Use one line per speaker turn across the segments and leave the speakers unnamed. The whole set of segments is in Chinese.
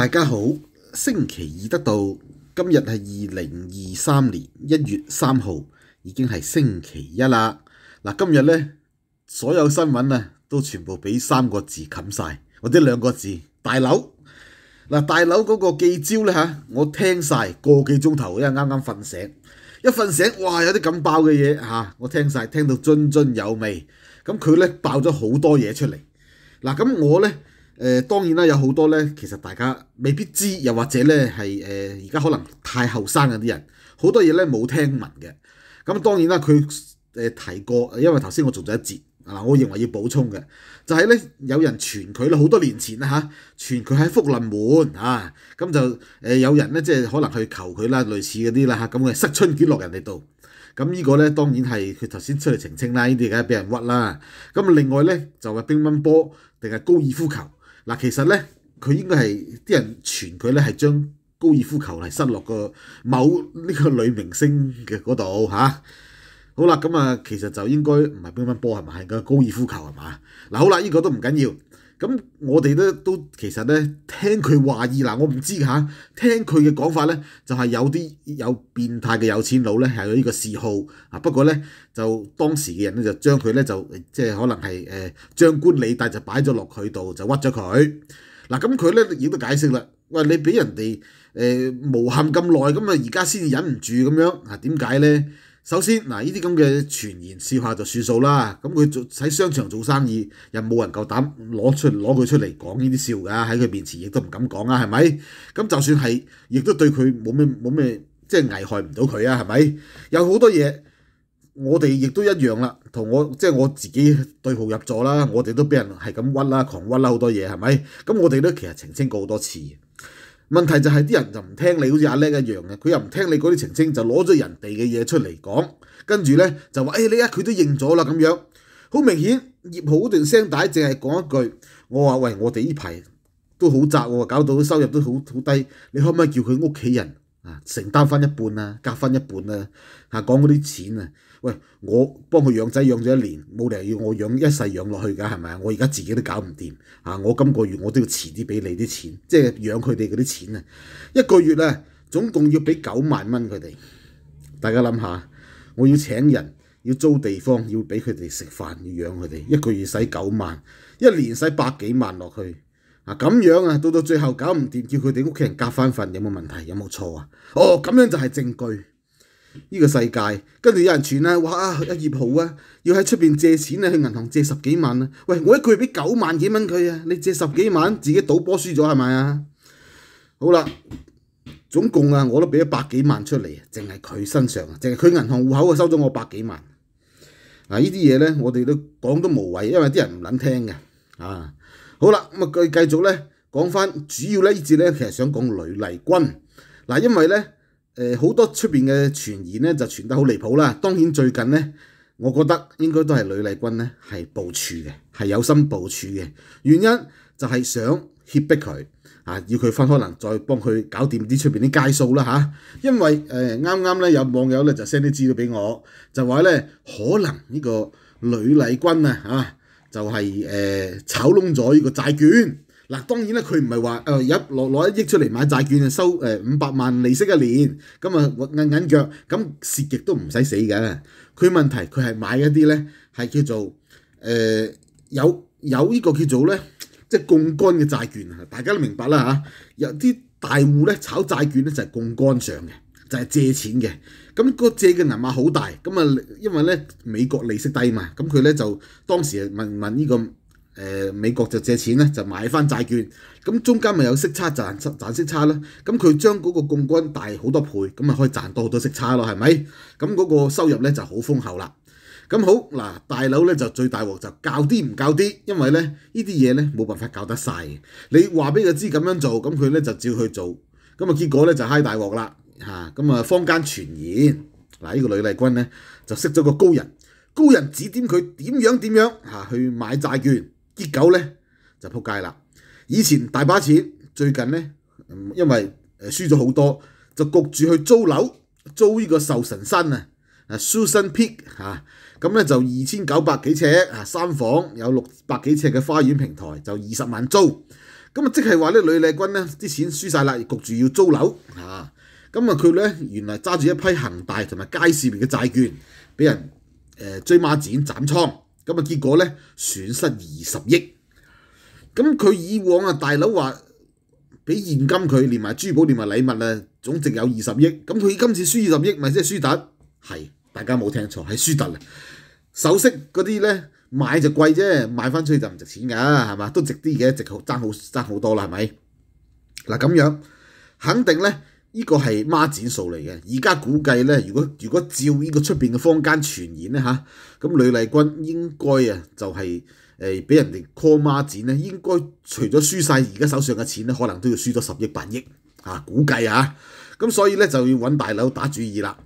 大家好，星期二得到今日系二零二三年一月三号，已经系星期一啦。嗱，今日咧所有新闻啊都全部俾三个字冚晒，或者两个字大楼。嗱，大楼嗰个记招咧吓，我听晒个几钟头，因为啱啱瞓醒，一瞓醒哇有啲咁爆嘅嘢吓，我听晒听到津津有味。咁佢咧爆咗好多嘢出嚟。嗱，咁我咧。誒當然啦，有好多咧，其實大家未必知，又或者咧係誒而家可能太后生嗰啲人，好多嘢咧冇聽聞嘅。咁當然啦，佢誒提過，因為頭先我做咗一節啊，我認為要補充嘅就係咧，有人傳佢啦，好多年前啦嚇，傳佢喺福臨門啊，咁就誒有人咧即係可能去求佢啦，類似嗰啲啦嚇，咁嘅塞春卷落人哋度。咁呢個咧當然係佢頭先出嚟澄清啦，呢啲梗係俾人屈啦。咁另外咧就係乒乓波定係高爾夫球。嗱，其實咧，佢應該係啲人傳佢咧係將高爾夫球係失落個某呢個女明星嘅嗰度嚇。好啦，咁啊，其實就應該唔係乒乓波係嘛，係個高爾夫球係嘛。嗱，好啦，依個都唔緊要。咁我哋咧都其實咧聽佢話意嗱，我唔知嚇。聽佢嘅講法咧，就係有啲有變態嘅有錢佬咧，係有呢個嗜好啊。不過咧，就當時嘅人咧，就將佢咧就即係可能係誒張官李戴，就擺咗落佢度就屈咗佢嗱。咁佢咧亦都解釋啦，喂，你俾人哋誒無憾咁耐，咁啊而家先忍唔住咁樣啊？點解咧？首先嗱，呢啲咁嘅傳言笑話就算數啦。咁佢做喺商場做生意，又冇人夠膽攞出攞佢出嚟講呢啲笑㗎。喺佢面前亦都唔敢講啊，係咪？咁就算係，亦都對佢冇咩冇咩，即係危害唔到佢啊，係咪？有好多嘢，我哋亦都一樣啦。同我即係我自己對號入座啦。我哋都俾人係咁屈啦，狂屈啦，好多嘢係咪？咁我哋都其實澄清過好多次。問題就係啲人就唔聽你，好似阿叻一樣嘅，佢又唔聽你嗰啲澄清，就攞咗人哋嘅嘢出嚟講，跟住咧就話：，哎，你啊，佢都認咗啦，咁樣，好明顯，葉浩嗰段聲帶淨係講一句，我話喂，我哋呢排都好窄喎，搞到收入都好好低，你可唔可以叫佢屋企人啊，承擔翻一半啊，夾翻一半啊，嚇，講嗰啲錢啊。喂，我幫佢養仔養咗一年，冇理由要我養一世養落去㗎，係咪啊？我而家自己都搞唔掂，啊！我今個月我都要遲啲俾你啲錢，即係養佢哋嗰啲錢啊！一個月啊，總共要俾九萬蚊佢哋。大家諗下，我要請人，要租地方，要俾佢哋食飯，要養佢哋，一個月使九萬，一年使百幾萬落去，啊咁樣啊，到到最後搞唔掂，叫佢哋屋企人夾翻份，有冇問題？有冇錯啊？哦，咁樣就係證據。呢个世界，跟住有人传啦，哇！一业好啊，要喺出边借钱啊，去银行借十几万啊。喂，我一句俾九万几蚊佢啊，你借十几万，自己赌波输咗系咪啊？好啦，总共啊，我都俾咗百几万出嚟，净系佢身上啊，净系佢银行户口啊收咗我百几万。嗱呢啲嘢咧，我哋都讲都無谓，因为啲人唔撚听嘅。啊，好啦，咁啊继继续咧讲翻，主要咧呢节咧其实想讲雷丽君嗱，因为咧。誒好多出面嘅傳言咧，就傳得好離譜啦。當然最近咧，我覺得應該都係呂麗君咧係部署嘅，係有心部署嘅。原因就係想脅迫佢啊，要佢分可能再幫佢搞掂啲出面啲街數啦嚇。因為誒啱啱咧有網友咧就 send 啲資料俾我，就話咧可能呢個呂麗君啊就係誒炒窿咗呢個債券。嗱，當然咧，佢唔係話誒，有攞攞一億出嚟買債券收誒五百萬利息一年，咁啊韌韌腳，咁蝕極都唔使死嘅。佢問題佢係買一啲咧，係叫做誒有有呢個叫做咧，即係貢幹嘅債券啊！大家都明白啦嚇，有啲大戶咧炒債券咧就係貢幹上嘅，就係借錢嘅。咁個借嘅銀碼好大，咁啊，因為咧美國利息低嘛，咁佢咧就當時問問呢個。誒美國就借錢咧，就買翻債券，咁中間咪有息差賺賺息差啦，咁佢將嗰個供金大好多倍，咁咪可以賺多好多息差咯，係咪？咁嗰個收入咧就好豐厚啦。咁好嗱，大佬咧就最大鑊就教啲唔教啲，因為咧呢啲嘢咧冇辦法教得曬。你話俾佢知咁樣做，咁佢咧就照去做，咁啊結果咧就嗨大鑊啦嚇，咁啊坊間傳言嗱呢個女麗君咧就識咗個高人，高人指點佢點樣點樣嚇去買債券。結狗咧就撲街啦！以前大把錢，最近咧因為誒輸咗好多，就焗住去租樓，租呢個壽神山啊，啊 Susan Peak 嚇，咁咧就二千九百幾尺啊，三房有六百幾尺嘅花園平台，就二十萬租。咁啊即係話咧，李麗君咧啲錢輸曬啦，焗住要租樓嚇。咁啊佢咧原來揸住一批恒大同埋街市面嘅債券，俾人誒追孖展斬倉。咁啊！結果咧，損失二十億。咁佢以往啊，大佬話俾現金佢，連埋珠寶，連埋禮物啊，總值有二十億。咁佢今次輸二十億，咪即係輸突？係大家冇聽錯，係輸突首飾嗰啲咧買就貴啫，買翻出去就唔值錢㗎，係嘛？都值啲嘅，值好爭好爭好多啦，係咪？嗱咁樣肯定咧。呢個係孖展數嚟嘅，而家估計咧，如果如果照呢個出邊嘅坊間傳言咧嚇，咁李麗君應該啊就係誒俾人哋 call 孖展咧，應該除咗輸曬而家手上嘅錢咧，可能都要輸咗十億八億嚇，估計啊，咁所以咧就要揾大佬打主意啦。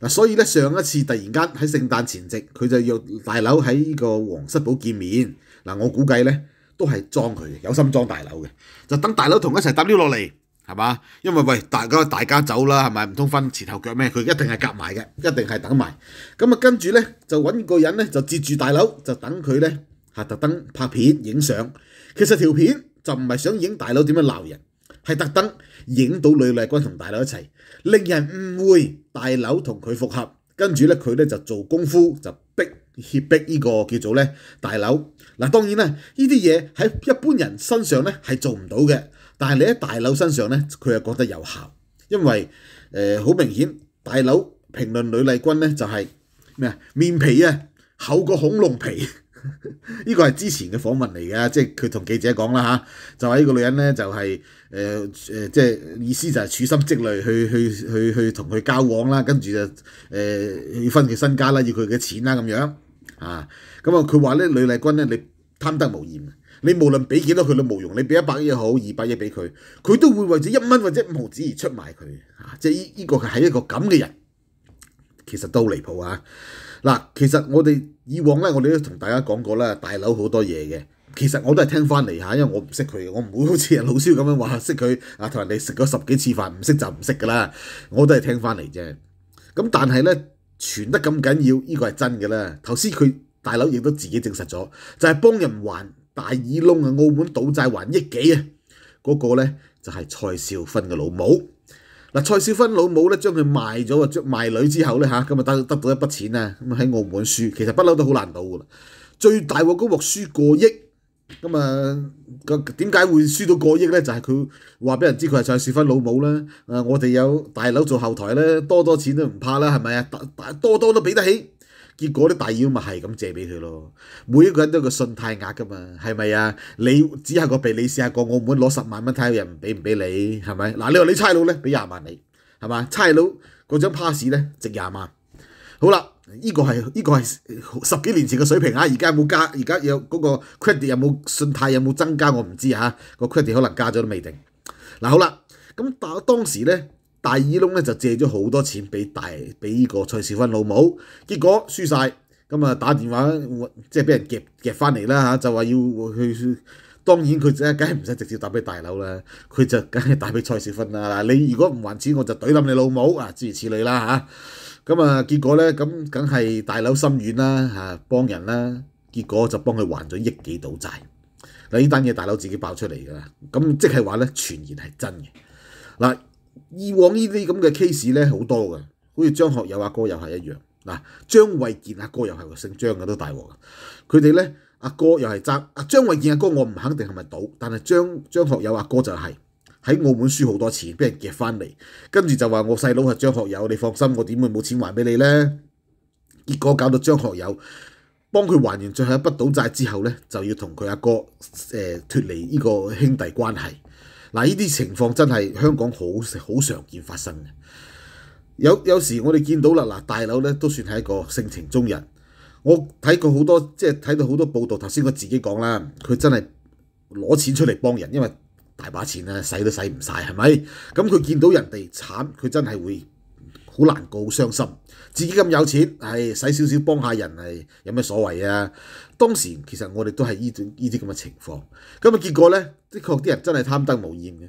嗱，所以咧上一次突然間喺聖誕前夕，佢就約大佬喺呢個黃室堡見面。嗱，我估計咧都係裝佢，嘅，有心裝大佬嘅，就等大佬同一齊搭溜落嚟。系嘛？因為喂，大家大家走啦，係咪？唔通分前後腳咩？佢一定係夾埋嘅，一定係等埋。咁啊，跟住咧就揾個人咧就截住大樓，就等佢咧嚇特登拍片影相。其實條片就唔係想影大佬點樣鬧人，係特登影到女嚟君同大佬一齊，令人誤會大佬同佢復合。跟住咧佢咧就做功夫就逼協逼呢個叫做咧大佬。嗱當然啦，呢啲嘢喺一般人身上咧係做唔到嘅。但係你喺大佬身上咧，佢又覺得有效，因為誒好明顯，大佬評論李麗君咧就係咩啊？面皮啊厚過恐龍皮，呢個係之前嘅訪問嚟嘅，即係佢同記者講啦吓，就话呢個女人咧就係诶诶，即系意思就係处心積虑去去去去同佢交往啦，跟住就誒要分佢身家啦，要佢嘅錢啦咁樣啊，咁啊佢話咧吕丽君咧你貪得無厭。你無論俾幾多佢都冇用，你俾一百億好，二百億俾佢，佢都會為咗一蚊或者五毫子而出賣佢。啊，即係依依個係一個咁嘅人，其實都好離譜啊！嗱，其實我哋以往咧，我哋都同大家講過啦，大佬好多嘢嘅，其實我都係聽翻嚟嚇，因為我唔識佢，我唔會 好似阿老肖咁樣話識佢啊，同人哋食咗十幾次飯，唔識就唔識㗎啦，我都係聽翻嚟啫。咁但係咧傳得咁緊要，依個係真嘅啦。頭先佢大佬亦都自己證實咗，就係幫人還。大耳窿啊！澳門賭債還亿幾啊！嗰個咧就係蔡少芬嘅老母。嗱，蔡少芬老母咧將佢賣咗啊，將賣女之後咧吓，咁啊得得到一筆錢啊，咁啊喺澳門輸，其實不嬲都好難赌噶啦。最大個高博輸個億。咁啊個點解會輸到过億咧？就係佢話俾人知佢係蔡少芬老母啦。誒，我哋有大佬做後台咧，多多錢都唔怕啦，係咪啊？多多多都俾得起。結果啲大妖咪係咁借俾佢咯，每一個人都有個信貸額噶嘛，係咪啊？你只係個鼻，你試下過澳會攞十萬蚊睇下人俾唔俾你，係咪？嗱，你話你差佬咧俾廿萬你，係嘛？差佬嗰張 pass 咧值廿萬。好啦，依個係依個係十幾年前嘅水平啊！而家有冇加？而家有嗰個 credit 有冇信貸有冇增加？我唔知嚇，個 credit 可能加咗都未定。嗱，好啦，咁當當時咧。大耳窿咧就借咗好多錢俾大俾依個蔡少芬老母，結果輸曬，咁啊打電話即係俾人夾夾翻嚟啦嚇，就話要去。當然佢梗係唔使直接打俾大佬啦，佢就梗係打俾蔡少芬啦。嗱，你如果唔還錢，我就懟冧你老母啊，諸如此類啦嚇。咁啊結果咧咁梗係大佬心軟啦嚇，幫人啦，結果就幫佢還咗億幾賭債。嗱呢單嘢大佬自己爆出嚟噶啦，咁即係話咧傳言係真嘅嗱。以往呢啲咁嘅 case 咧好多嘅，好似张学友阿哥又系一样，嗱张卫健阿哥又系姓张嘅都大镬，佢哋咧阿哥又系争，阿张卫健阿哥我唔肯定系咪赌，但系张张学友阿哥就系喺澳门输好多钱俾人夹翻嚟，跟住就话我细佬系张学友，你放心我点会冇钱还俾你咧？结果搞到张学友帮佢还完最后一笔赌债之后咧，就要同佢阿哥诶脱离呢个兄弟关系。嗱，呢啲情況真係香港好好常見發生嘅。有有時我哋見到啦，嗱，大佬咧都算係一個性情中人。我睇過好多，即係睇到好多報道。頭先我自己講啦，佢真係攞錢出嚟幫人，因為大把錢啦，使都使唔曬，係咪？咁佢見到人哋慘，佢真係會。好难过，好伤心。自己咁有钱，系使少少帮下人，係有咩所谓啊？当时其实我哋都系呢啲呢啲咁嘅情况，咁啊结果咧，的确啲人真系贪得无厌嘅。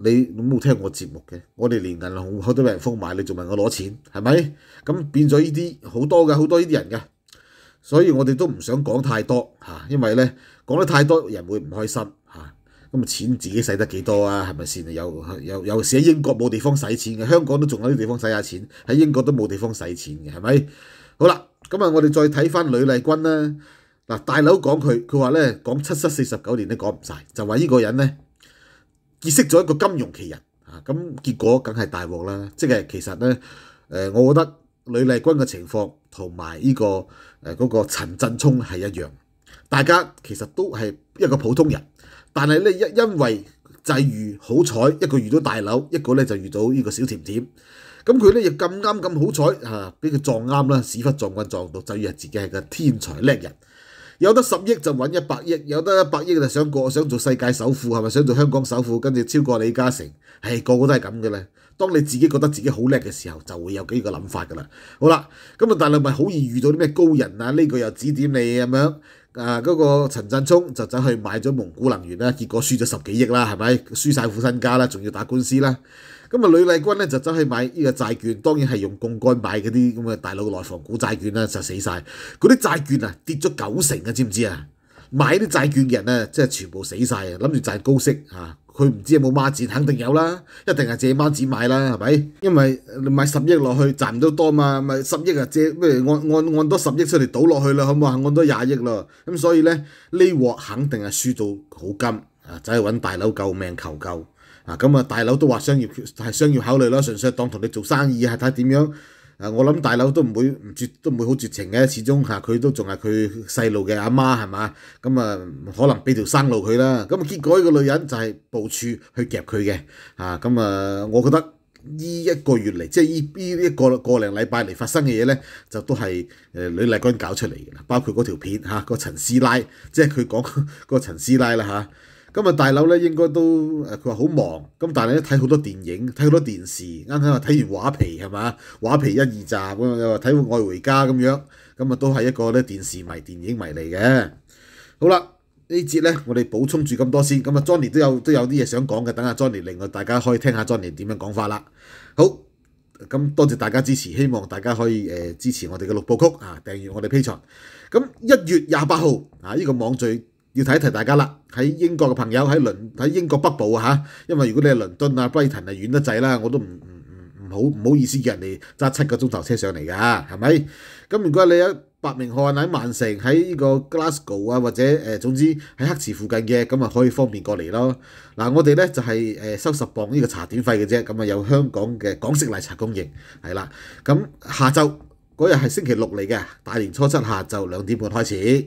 你冇聽我節目嘅，我哋連銀行都俾人封埋，你仲問我攞錢係咪？咁變咗呢啲好多嘅，好多呢啲人嘅，所以我哋都唔想講太多嚇，因為咧講得太多人會唔開心嚇。咁啊錢自己使得幾多啊？係咪先？又有又喺英國冇地方使錢嘅，香港都仲有啲地方使下錢，喺英國都冇地方使錢嘅，係咪？好啦，咁啊我哋再睇翻呂麗君啦。嗱，大佬講佢，佢話咧講七七四十九年都講唔曬，就話呢個人咧。結識咗一個金融奇人，啊咁結果梗係大鑊啦！即係其實咧，誒我覺得李麗君嘅情況同埋呢個誒嗰個陳振聰係一樣，大家其實都係一個普通人，但係咧因因為際遇好彩，一個遇到大樓，一個咧就遇到呢個小甜甜，咁佢咧亦咁啱咁好彩啊，俾佢撞啱啦，屎忽撞棍撞到，就以為自己係個天才叻人。有得十億就揾一百億，有得一百億就想過想做世界首富係咪？想做香港首富，跟住超過李嘉誠，唉，個個都係咁嘅咧。當你自己覺得自己好叻嘅時候，就會有幾個諗法噶啦。好啦，咁啊，但係咪好易遇到啲咩高人啊？呢個又指點你咁樣，啊嗰個陳振聰就走去買咗蒙古能源啦，結果輸咗十幾億啦，係咪？輸曬副身家啦，仲要打官司啦。咁啊，吕麗君咧就走去買呢個債券，當然係用杠杆買嗰啲咁嘅大佬內房股債券啦，就死晒。嗰啲債券啊跌咗九成啊，知唔知啊？買啲債券嘅人咧，即係全部死晒啊！諗住赚高息啊，佢唔知有冇孖展，肯定有啦，一定係借孖展買啦，係咪？因為你買十億落去賺唔到多嘛，咪十億啊借咩按按按多十億出嚟倒落去啦，好唔好啊？按多廿億咯，咁所以咧呢鑊肯定係輸到好金啊，走去揾大佬救命求救。啊，咁啊，大佬都話商業係商業考慮啦，純粹當同你做生意，係睇點樣。啊，我諗大佬都唔會唔絕，都唔會好絕情嘅。始終嚇，佢都仲係佢細路嘅阿媽係嘛？咁啊，可能俾條生路佢啦。咁啊，結果呢個女人就係部署去夾佢嘅。啊，咁啊，我覺得呢一個月嚟，即係呢呢一個個零禮拜嚟發生嘅嘢咧，就都係誒李麗君搞出嚟嘅啦。包括嗰條片嚇，個陳師奶，即係佢講個陳師奶啦嚇。今日大佬咧應該都誒，佢話好忙，咁但係咧睇好多電影，睇好多電視。啱啱話睇完畫皮係嘛？畫皮一二集咁又話睇愛回家咁樣，咁啊都係一個咧電視迷、電影迷嚟嘅。好啦，呢節咧我哋補充住咁多先。咁啊，Johnny 都有都有啲嘢想講嘅，等下 Johnny 另外大家可以聽下 Johnny 點樣講法啦。好，咁多謝大家支持，希望大家可以誒支持我哋嘅六部曲啊，訂閱我哋 P 場。咁一月廿八號啊，呢個網聚。要提一提大家啦，喺英國嘅朋友喺倫喺英國北部啊因為如果你係倫敦啊、b r i 啊遠得滯啦，我都唔唔唔唔好唔好意思叫人哋揸七個鐘頭車上嚟㗎，係咪？咁如果你有百名漢喺曼城、喺呢個 Glasgow 啊，或者誒總之喺黑池附近嘅，咁啊可以方便過嚟咯。嗱，我哋咧就係誒收十磅呢個茶點費嘅啫，咁啊有香港嘅港式奶茶供應，係啦。咁下晝嗰日係星期六嚟嘅，大年初七下晝兩點半開始。